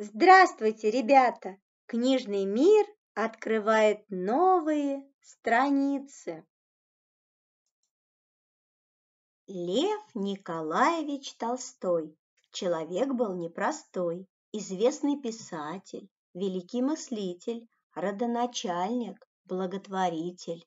Здравствуйте, ребята! Книжный мир открывает новые страницы. Лев Николаевич Толстой. Человек был непростой, известный писатель, великий мыслитель, родоначальник, благотворитель.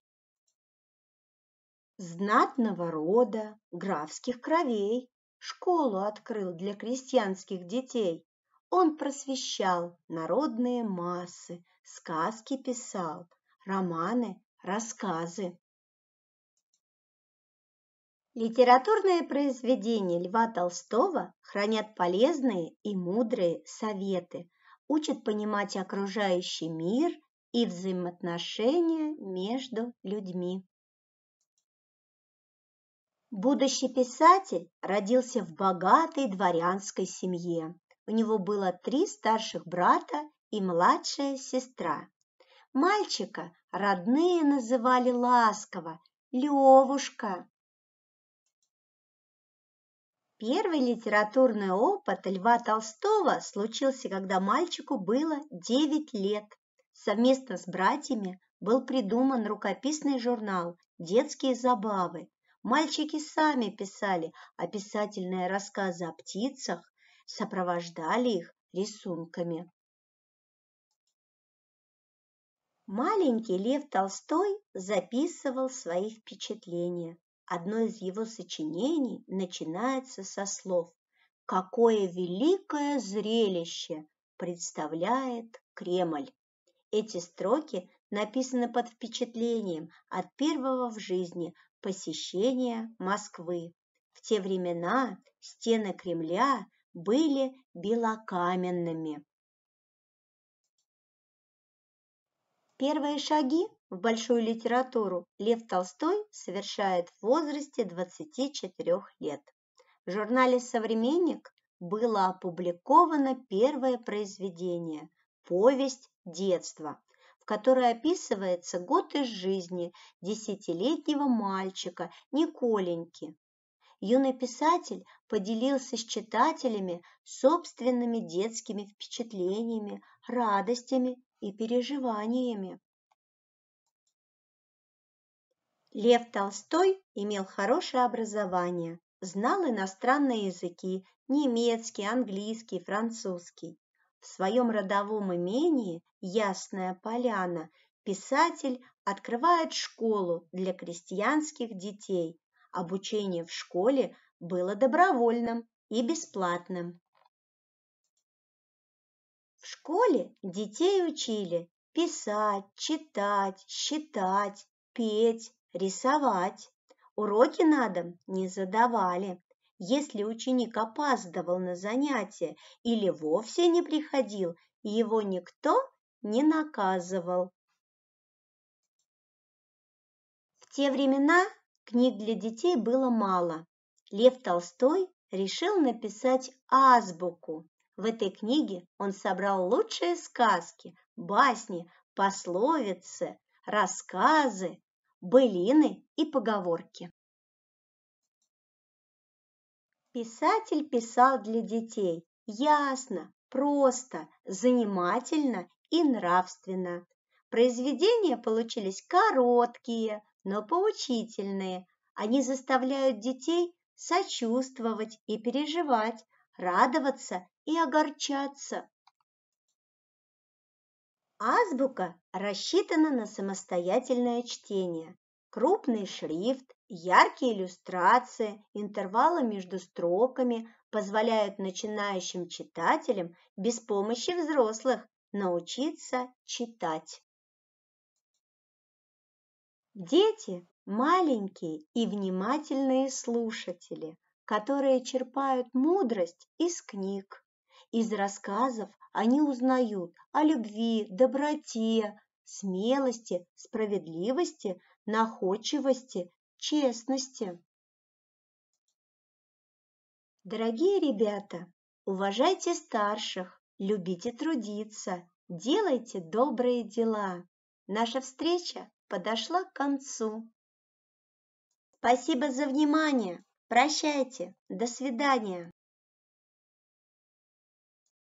Знатного рода, графских кровей, школу открыл для крестьянских детей он просвещал народные массы, сказки писал, романы, рассказы. Литературные произведения Льва Толстого хранят полезные и мудрые советы, учат понимать окружающий мир и взаимоотношения между людьми. Будущий писатель родился в богатой дворянской семье. У него было три старших брата и младшая сестра. Мальчика родные называли ласково Левушка. Первый литературный опыт Льва Толстого случился, когда мальчику было 9 лет. Совместно с братьями был придуман рукописный журнал «Детские забавы». Мальчики сами писали описательные рассказы о птицах, сопровождали их рисунками. Маленький Лев Толстой записывал свои впечатления. Одно из его сочинений начинается со слов «Какое великое зрелище представляет Кремль!» Эти строки написаны под впечатлением от первого в жизни посещения Москвы. В те времена стены Кремля были белокаменными. Первые шаги в большую литературу Лев Толстой совершает в возрасте 24 лет. В журнале «Современник» было опубликовано первое произведение – «Повесть детства», в которой описывается год из жизни десятилетнего мальчика Николеньки, юный писатель поделился с читателями собственными детскими впечатлениями, радостями и переживаниями. Лев Толстой имел хорошее образование, знал иностранные языки – немецкий, английский, французский. В своем родовом имении «Ясная поляна» писатель открывает школу для крестьянских детей, обучение в школе было добровольным и бесплатным. В школе детей учили писать, читать, считать, петь, рисовать. Уроки на дом не задавали. Если ученик опаздывал на занятия или вовсе не приходил, его никто не наказывал. В те времена Книг для детей было мало. Лев Толстой решил написать азбуку. В этой книге он собрал лучшие сказки, басни, пословицы, рассказы, былины и поговорки. Писатель писал для детей ясно, просто, занимательно и нравственно. Произведения получились короткие, но поучительные. Они заставляют детей сочувствовать и переживать, радоваться и огорчаться. Азбука рассчитана на самостоятельное чтение. Крупный шрифт, яркие иллюстрации, интервалы между строками позволяют начинающим читателям без помощи взрослых научиться читать. Дети – маленькие и внимательные слушатели, которые черпают мудрость из книг. Из рассказов они узнают о любви, доброте, смелости, справедливости, находчивости, честности. Дорогие ребята, уважайте старших, любите трудиться, делайте добрые дела. Наша встреча подошла к концу. Спасибо за внимание. Прощайте. До свидания.